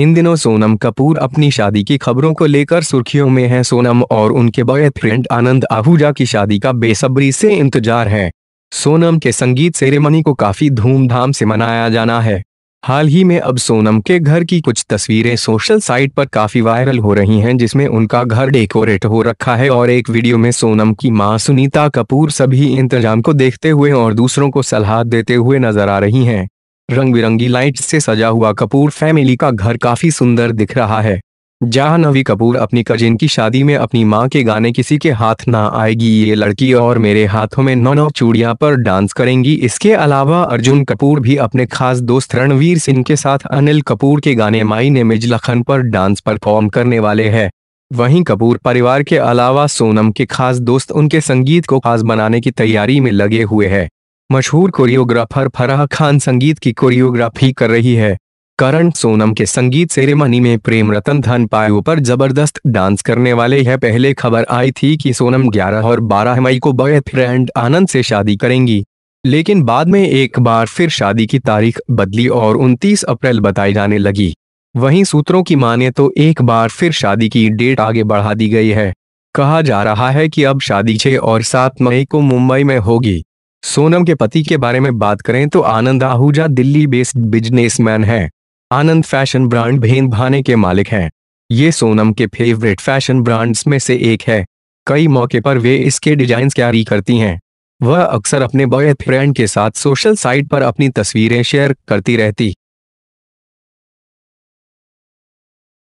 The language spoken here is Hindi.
इन दिनों सोनम कपूर अपनी शादी की खबरों को लेकर सुर्खियों में हैं सोनम और उनके बॉयफ्रेंड आनंद आहूजा की शादी का बेसब्री से इंतजार है सोनम के संगीत सेरेमनी को काफी धूमधाम से मनाया जाना है हाल ही में अब सोनम के घर की कुछ तस्वीरें सोशल साइट पर काफी वायरल हो रही हैं जिसमें उनका घर डेकोरेट हो रखा है और एक वीडियो में सोनम की मां सुनीता कपूर सभी इंतजाम को देखते हुए और दूसरों को सलाह देते हुए नजर आ रही हैं रंग बिरंगी लाइट से सजा हुआ कपूर फैमिली का घर काफी सुंदर दिख रहा है नवी कपूर अपनी कजिन की शादी में अपनी मां के गाने किसी के हाथ ना आएगी ये लड़की और मेरे हाथों में नौ नौ चूड़िया पर डांस करेंगी इसके अलावा अर्जुन कपूर भी अपने खास दोस्त रणवीर सिंह के साथ अनिल कपूर के गाने माई ने मिज लखन पर डांस परफॉर्म करने वाले है वहीं कपूर परिवार के अलावा सोनम के खास दोस्त उनके संगीत को खास बनाने की तैयारी में लगे हुए हैं मशहूर कोरियोग्राफर फराह खान संगीत की कोरियोग्राफी कर रही है करण सोनम के संगीत सेरेमनी में प्रेम रतन धन पायो पर जबरदस्त डांस करने वाले हैं पहले खबर आई थी कि सोनम 11 और 12 मई को बॉयफ्रेंड आनंद से शादी करेंगी लेकिन बाद में एक बार फिर शादी की तारीख बदली और 29 अप्रैल बताई जाने लगी वहीं सूत्रों की माने तो एक बार फिर शादी की डेट आगे बढ़ा दी गई है कहा जा रहा है कि अब शादी छह और सात मई को मुंबई में होगी सोनम के पति के बारे में बात करें तो आनंद आहूजा दिल्ली बेस्ड बिजनेसमैन है आनंद फैशन ब्रांड भेन भाने के मालिक हैं ये सोनम के फेवरेट फैशन ब्रांड्स में से एक है कई मौके पर वे इसके डिजाइन कैरी करती हैं वह अक्सर अपने बॉयफ्रेंड के साथ सोशल साइट पर अपनी तस्वीरें शेयर करती रहती